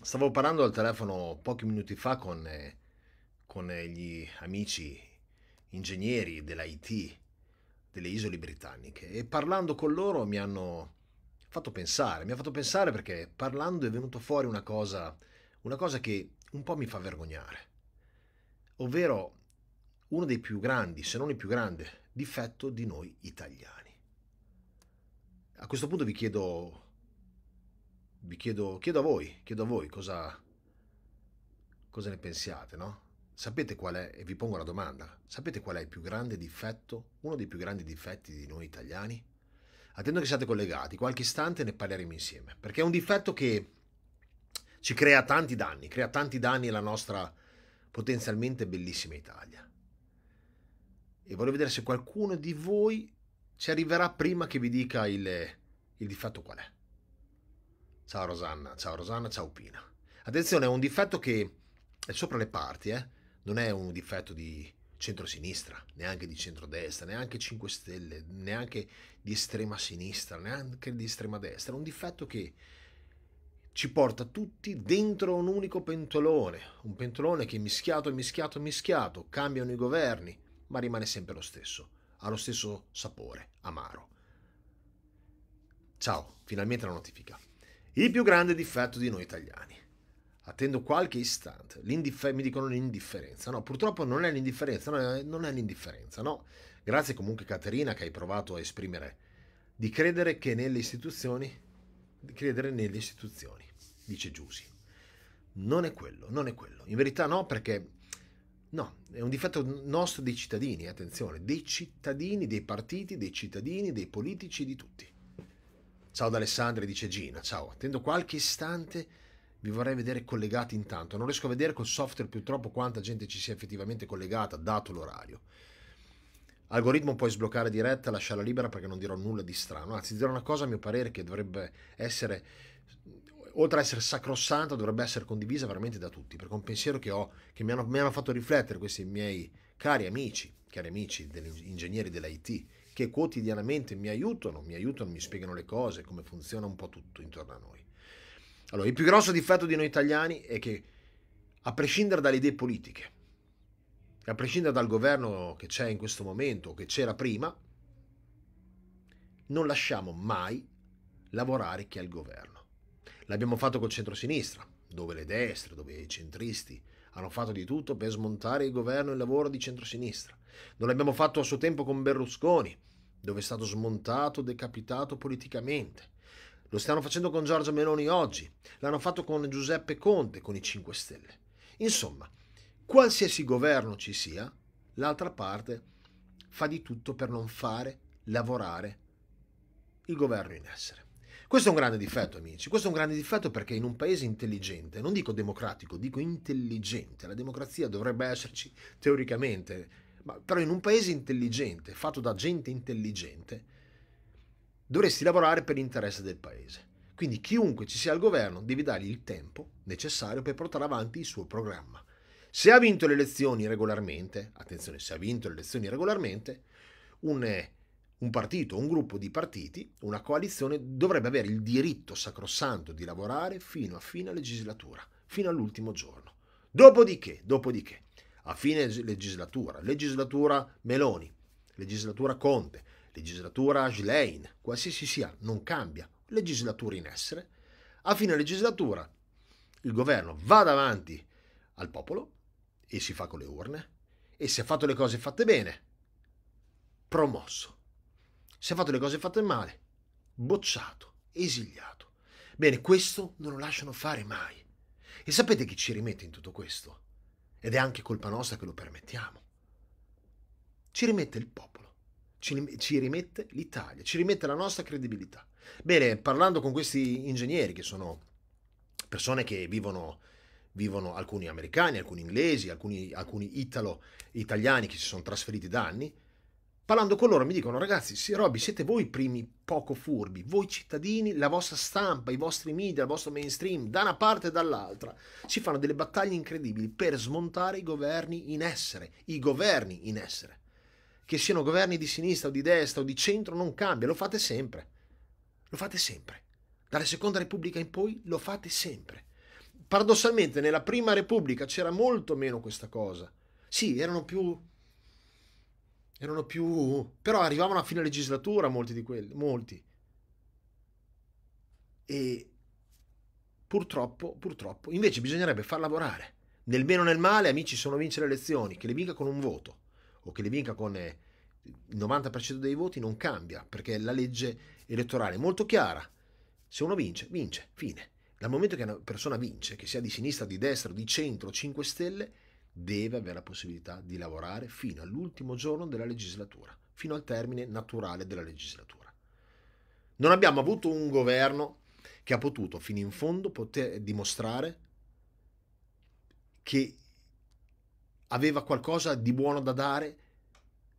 Stavo parlando al telefono pochi minuti fa con, eh, con eh, gli amici ingegneri dell'IT delle isole britanniche e parlando con loro mi hanno fatto pensare, mi ha fatto pensare perché parlando è venuto fuori una cosa, una cosa che un po' mi fa vergognare, ovvero uno dei più grandi, se non il più grande, difetto di noi italiani. A questo punto vi chiedo vi chiedo, chiedo a voi, chiedo a voi cosa, cosa ne pensiate, no? Sapete qual è, e vi pongo la domanda, sapete qual è il più grande difetto, uno dei più grandi difetti di noi italiani? Attendo che siate collegati, qualche istante ne parleremo insieme, perché è un difetto che ci crea tanti danni, crea tanti danni alla nostra potenzialmente bellissima Italia. E voglio vedere se qualcuno di voi ci arriverà prima che vi dica il, il difetto qual è. Ciao Rosanna, ciao Rosanna, ciao Pina. Attenzione, è un difetto che è sopra le parti, eh? non è un difetto di centrosinistra, neanche di centrodestra, neanche 5 Stelle, neanche di estrema sinistra, neanche di estrema destra. È un difetto che ci porta tutti dentro un unico pentolone, un pentolone che mischiato, mischiato, mischiato, cambiano i governi, ma rimane sempre lo stesso, ha lo stesso sapore, amaro. Ciao, finalmente la notifica. Il più grande difetto di noi italiani. Attendo qualche istante. L'indiffer- mi dicono l'indifferenza. No, purtroppo non è l'indifferenza, non eh, non è l'indifferenza, no. Grazie comunque Caterina che hai provato a esprimere di credere che nelle istituzioni, di credere nelle istituzioni, dice Giusi. Non è quello, non è quello. In verità no, perché no, è un difetto nostro dei cittadini, attenzione, dei cittadini, dei partiti, dei cittadini, dei politici, di tutti. Ciao da Alessandra, dice Gina. Ciao, attendo qualche istante, vi vorrei vedere collegati intanto. Non riesco a vedere col software purtroppo quanta gente ci sia effettivamente collegata, dato l'orario. Algoritmo puoi sbloccare diretta, lasciarla libera perché non dirò nulla di strano. Anzi, dirò una cosa a mio parere che dovrebbe essere, oltre ad essere sacrosanta, dovrebbe essere condivisa veramente da tutti, perché un pensiero che, ho, che mi, hanno, mi hanno fatto riflettere questi miei cari amici, cari amici degli ingegneri dell'IT che quotidianamente mi aiutano, mi aiutano, mi spiegano le cose, come funziona un po' tutto intorno a noi. Allora, il più grosso difetto di noi italiani è che, a prescindere dalle idee politiche, a prescindere dal governo che c'è in questo momento, che c'era prima, non lasciamo mai lavorare chi ha il governo. L'abbiamo fatto col centro-sinistra, dove le destre, dove i centristi, hanno fatto di tutto per smontare il governo e il lavoro di centrosinistra. Non l'abbiamo fatto a suo tempo con Berlusconi, dove è stato smontato, decapitato politicamente. Lo stanno facendo con Giorgia Meloni oggi, l'hanno fatto con Giuseppe Conte, con i 5 Stelle. Insomma, qualsiasi governo ci sia, l'altra parte fa di tutto per non fare lavorare il governo in essere. Questo è un grande difetto, amici. Questo è un grande difetto perché in un paese intelligente, non dico democratico, dico intelligente, la democrazia dovrebbe esserci teoricamente, ma però in un paese intelligente, fatto da gente intelligente, dovresti lavorare per l'interesse del paese. Quindi chiunque ci sia al governo devi dargli il tempo necessario per portare avanti il suo programma. Se ha vinto le elezioni regolarmente, attenzione, se ha vinto le elezioni regolarmente, un un partito, un gruppo di partiti, una coalizione dovrebbe avere il diritto sacrosanto di lavorare fino a fine legislatura, fino all'ultimo giorno. Dopodiché, dopodiché, a fine legislatura, legislatura Meloni, legislatura Conte, legislatura Schlein, qualsiasi sia, non cambia, legislatura in essere, a fine legislatura il governo va davanti al popolo e si fa con le urne e se ha fatto le cose fatte bene, promosso si è fatto le cose fatte male, bocciato, esiliato. Bene, questo non lo lasciano fare mai. E sapete chi ci rimette in tutto questo? Ed è anche colpa nostra che lo permettiamo. Ci rimette il popolo, ci rimette l'Italia, ci rimette la nostra credibilità. Bene, parlando con questi ingegneri che sono persone che vivono vivono alcuni americani, alcuni inglesi, alcuni, alcuni italo-italiani che si sono trasferiti da anni, Parlando con loro mi dicono ragazzi, sì, Robby, siete voi i primi poco furbi, voi cittadini, la vostra stampa, i vostri media, il vostro mainstream, da una parte e dall'altra, si fanno delle battaglie incredibili per smontare i governi in essere, i governi in essere. Che siano governi di sinistra o di destra o di centro non cambia, lo fate sempre. Lo fate sempre. Dalla seconda repubblica in poi lo fate sempre. Paradossalmente nella prima repubblica c'era molto meno questa cosa. Sì, erano più erano più... però arrivavano a fine legislatura molti di quelli, molti. E purtroppo, purtroppo, invece bisognerebbe far lavorare. Nel bene o nel male, amici, sono vincere le elezioni, che le vinca con un voto o che le vinca con eh, il 90% dei voti non cambia, perché la legge elettorale è molto chiara. Se uno vince, vince, fine. Dal momento che una persona vince, che sia di sinistra, di destra, di centro, 5 stelle, deve avere la possibilità di lavorare fino all'ultimo giorno della legislatura, fino al termine naturale della legislatura. Non abbiamo avuto un governo che ha potuto fino in fondo poter dimostrare che aveva qualcosa di buono da dare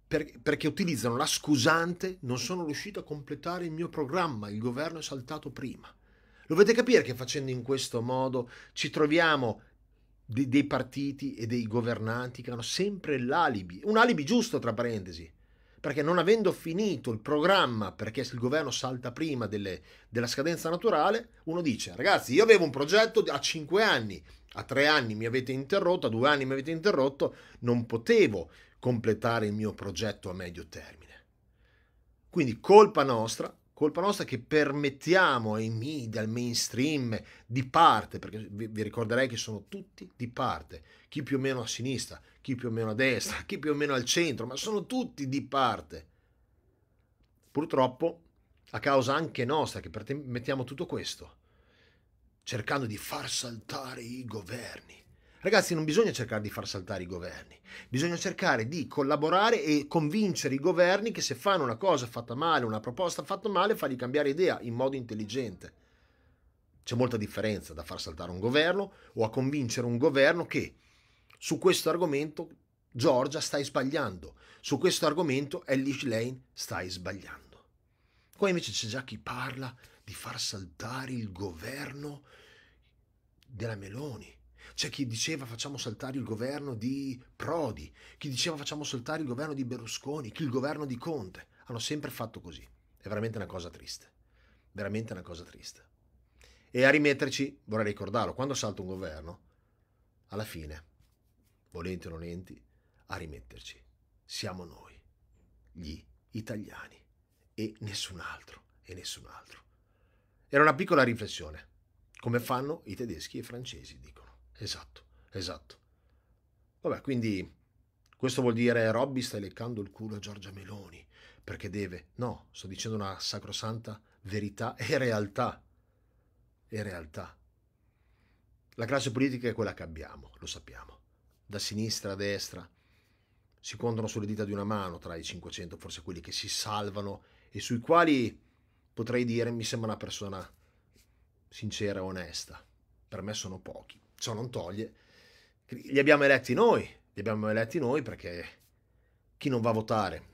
per, perché utilizzano la scusante non sono riuscito a completare il mio programma, il governo è saltato prima. Dovete capire che facendo in questo modo ci troviamo de- dei partiti e dei governanti che hanno sempre l'alibi, un alibi giusto tra parentesi, perché non avendo finito il programma, perché il governo salta prima delle, della scadenza naturale, uno dice ragazzi io avevo un progetto a 5 anni, a 3 anni mi avete interrotto, a 2 anni mi avete interrotto, non potevo completare il mio progetto a medio termine. Quindi colpa nostra colpa nostra che permettiamo ai media, al mainstream di parte, perché vi ricorderei che sono tutti di parte, chi più o meno a sinistra, chi più o meno a destra, chi più o meno al centro, ma sono tutti di parte. Purtroppo, a causa anche nostra, che permettiamo tutto questo, cercando di far saltare i governi, Ragazzi, non bisogna cercare di far saltare i governi, bisogna cercare di collaborare e convincere i governi che se fanno una cosa fatta male, una proposta fatta male, fargli cambiare idea in modo intelligente. C'è molta differenza da far saltare un governo o a convincere un governo che su questo argomento Giorgia stai sbagliando, su questo argomento Ellis Lane stai sbagliando. Qua invece c'è già chi parla di far saltare il governo della Meloni c'è chi diceva facciamo saltare il governo di Prodi, chi diceva facciamo saltare il governo di Berlusconi, chi il governo di Conte. Hanno sempre fatto così. È veramente una cosa triste. Veramente una cosa triste. E a rimetterci, vorrei ricordarlo, quando salta un governo, alla fine, volenti o nolenti, a rimetterci siamo noi, gli italiani e nessun altro, e nessun altro. Era una piccola riflessione, come fanno i tedeschi e i francesi, dicono. Esatto, esatto. Vabbè, quindi questo vuol dire Robby stai leccando il culo a Giorgia Meloni perché deve. No, sto dicendo una sacrosanta verità e realtà. E realtà. La classe politica è quella che abbiamo, lo sappiamo. Da sinistra a destra si contano sulle dita di una mano tra i 500 forse quelli che si salvano e sui quali potrei dire mi sembra una persona sincera e onesta. Per me sono pochi ciò non toglie, li abbiamo eletti noi, li abbiamo eletti noi perché chi non va a votare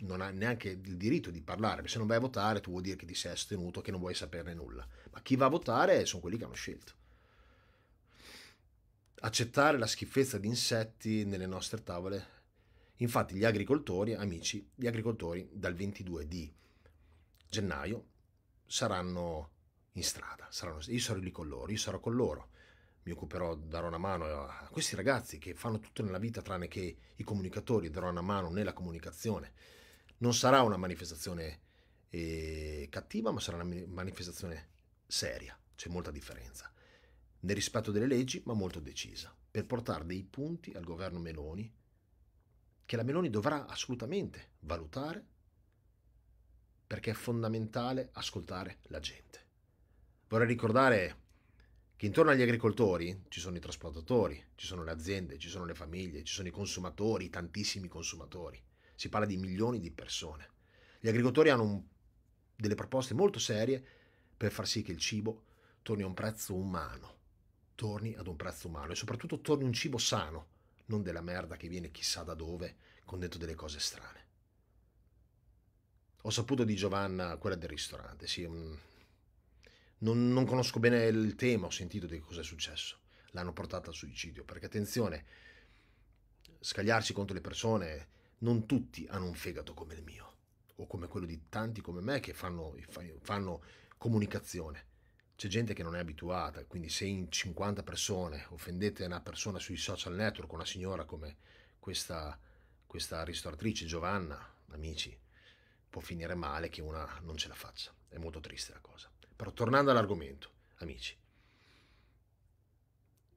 non ha neanche il diritto di parlare, perché se non vai a votare tu vuol dire che ti sei astenuto, che non vuoi saperne nulla, ma chi va a votare sono quelli che hanno scelto. Accettare la schifezza di insetti nelle nostre tavole. Infatti gli agricoltori, amici, gli agricoltori dal 22 di gennaio saranno in strada, saranno, io sarò lì con loro, io sarò con loro mi occuperò, darò una mano a questi ragazzi che fanno tutto nella vita tranne che i comunicatori, darò una mano nella comunicazione. Non sarà una manifestazione eh, cattiva, ma sarà una manifestazione seria, c'è molta differenza. Nel rispetto delle leggi, ma molto decisa, per portare dei punti al governo Meloni, che la Meloni dovrà assolutamente valutare, perché è fondamentale ascoltare la gente. Vorrei ricordare che intorno agli agricoltori ci sono i trasportatori, ci sono le aziende, ci sono le famiglie, ci sono i consumatori, tantissimi consumatori. Si parla di milioni di persone. Gli agricoltori hanno un, delle proposte molto serie per far sì che il cibo torni a un prezzo umano, torni ad un prezzo umano e soprattutto torni un cibo sano, non della merda che viene chissà da dove con dentro delle cose strane. Ho saputo di Giovanna, quella del ristorante, sì, non, non conosco bene il tema, ho sentito di cosa è successo. L'hanno portata al suicidio, perché attenzione, scagliarsi contro le persone, non tutti hanno un fegato come il mio, o come quello di tanti come me che fanno, fanno comunicazione. C'è gente che non è abituata, quindi se in 50 persone offendete una persona sui social network, una signora come questa, questa ristoratrice Giovanna, amici, può finire male che una non ce la faccia. È molto triste la cosa. Però tornando all'argomento, amici,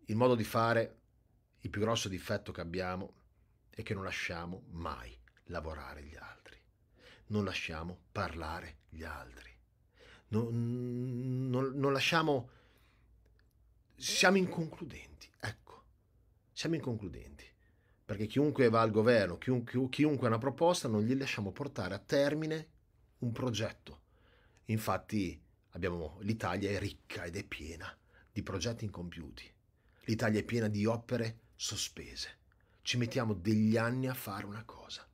il modo di fare, il più grosso difetto che abbiamo è che non lasciamo mai lavorare gli altri, non lasciamo parlare gli altri, non, non, non lasciamo... Siamo inconcludenti, ecco, siamo inconcludenti perché chiunque va al governo, chiunque, ha una proposta, non gli lasciamo portare a termine un progetto. Infatti Abbiamo, L'Italia è ricca ed è piena di progetti incompiuti. L'Italia è piena di opere sospese. Ci mettiamo degli anni a fare una cosa.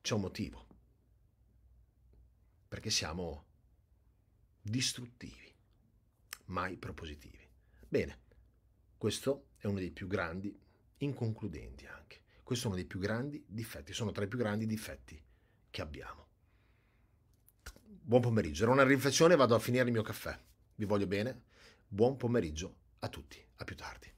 C'è un motivo. Perché siamo distruttivi, mai propositivi. Bene, questo è uno dei più grandi, inconcludenti anche, questo è uno dei più grandi difetti, sono tra i più grandi difetti che abbiamo buon pomeriggio. Era una riflessione, vado a finire il mio caffè. Vi voglio bene. Buon pomeriggio a tutti. A più tardi.